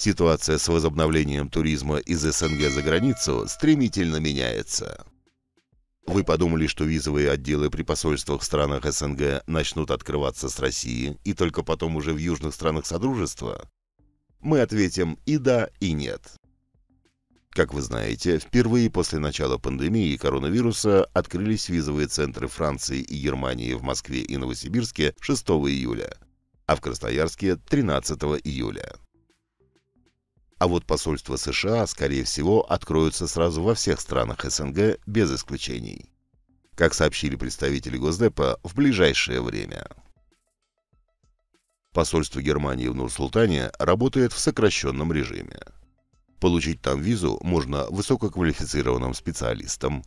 Ситуация с возобновлением туризма из СНГ за границу стремительно меняется. Вы подумали, что визовые отделы при посольствах в странах СНГ начнут открываться с России и только потом уже в южных странах Содружества? Мы ответим и да, и нет. Как вы знаете, впервые после начала пандемии коронавируса открылись визовые центры Франции и Германии в Москве и Новосибирске 6 июля, а в Красноярске 13 июля. А вот посольства США, скорее всего, откроются сразу во всех странах СНГ без исключений. Как сообщили представители Госдепа, в ближайшее время. Посольство Германии в Нур-Султане работает в сокращенном режиме. Получить там визу можно высококвалифицированным специалистам,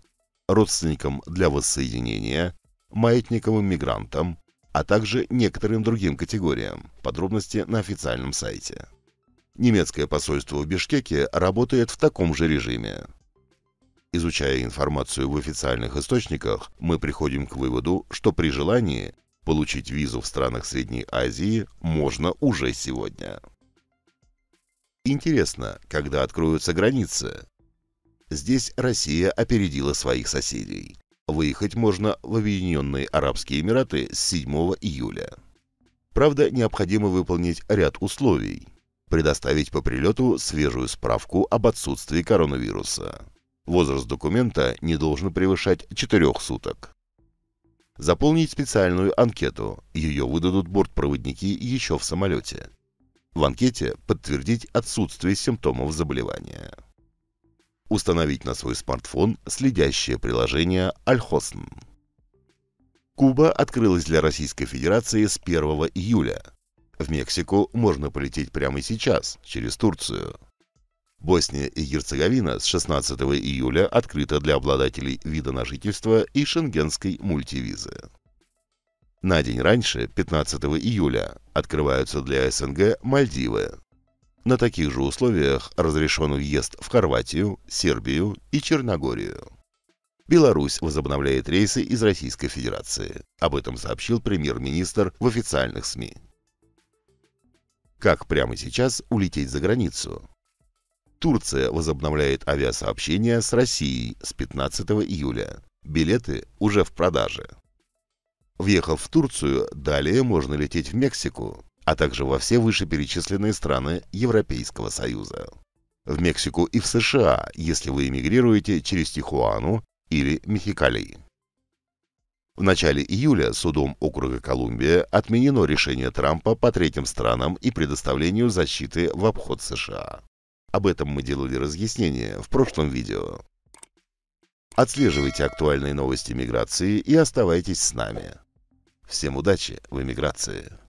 родственникам для воссоединения, маятниковым мигрантам, а также некоторым другим категориям. Подробности на официальном сайте. Немецкое посольство в Бишкеке работает в таком же режиме. Изучая информацию в официальных источниках, мы приходим к выводу, что при желании получить визу в странах Средней Азии можно уже сегодня. Интересно, когда откроются границы? Здесь Россия опередила своих соседей. Выехать можно в Объединенные Арабские Эмираты с 7 июля. Правда, необходимо выполнить ряд условий предоставить по прилету свежую справку об отсутствии коронавируса. Возраст документа не должен превышать 4 суток. Заполнить специальную анкету, ее выдадут бортпроводники еще в самолете. В анкете подтвердить отсутствие симптомов заболевания. Установить на свой смартфон следящее приложение «Альхосн». Куба открылась для Российской Федерации с 1 июля. В Мексику можно полететь прямо сейчас, через Турцию. Босния и Герцеговина с 16 июля открыта для обладателей вида на жительство и шенгенской мультивизы. На день раньше, 15 июля, открываются для СНГ Мальдивы. На таких же условиях разрешен въезд в Хорватию, Сербию и Черногорию. Беларусь возобновляет рейсы из Российской Федерации. Об этом сообщил премьер-министр в официальных СМИ как прямо сейчас улететь за границу. Турция возобновляет авиасообщение с Россией с 15 июля. Билеты уже в продаже. Въехав в Турцию, далее можно лететь в Мексику, а также во все вышеперечисленные страны Европейского Союза. В Мексику и в США, если вы эмигрируете через Тихуану или Мехикали. В начале июля судом округа Колумбия отменено решение Трампа по третьим странам и предоставлению защиты в обход США. Об этом мы делали разъяснение в прошлом видео. Отслеживайте актуальные новости миграции и оставайтесь с нами. Всем удачи в эмиграции!